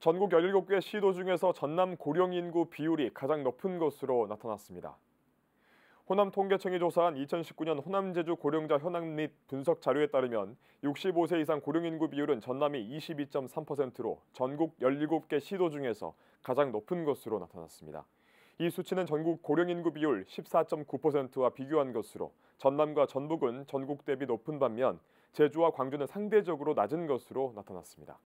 전국 17개 시도 중에서 전남 고령 인구 비율이 가장 높은 것으로 나타났습니다. 호남 통계청이 조사한 2019년 호남 제주 고령자 현황 및 분석 자료에 따르면 65세 이상 고령 인구 비율은 전남이 22.3%로 전국 17개 시도 중에서 가장 높은 것으로 나타났습니다. 이 수치는 전국 고령 인구 비율 14.9%와 비교한 것으로 전남과 전북은 전국 대비 높은 반면 제주와 광주는 상대적으로 낮은 것으로 나타났습니다.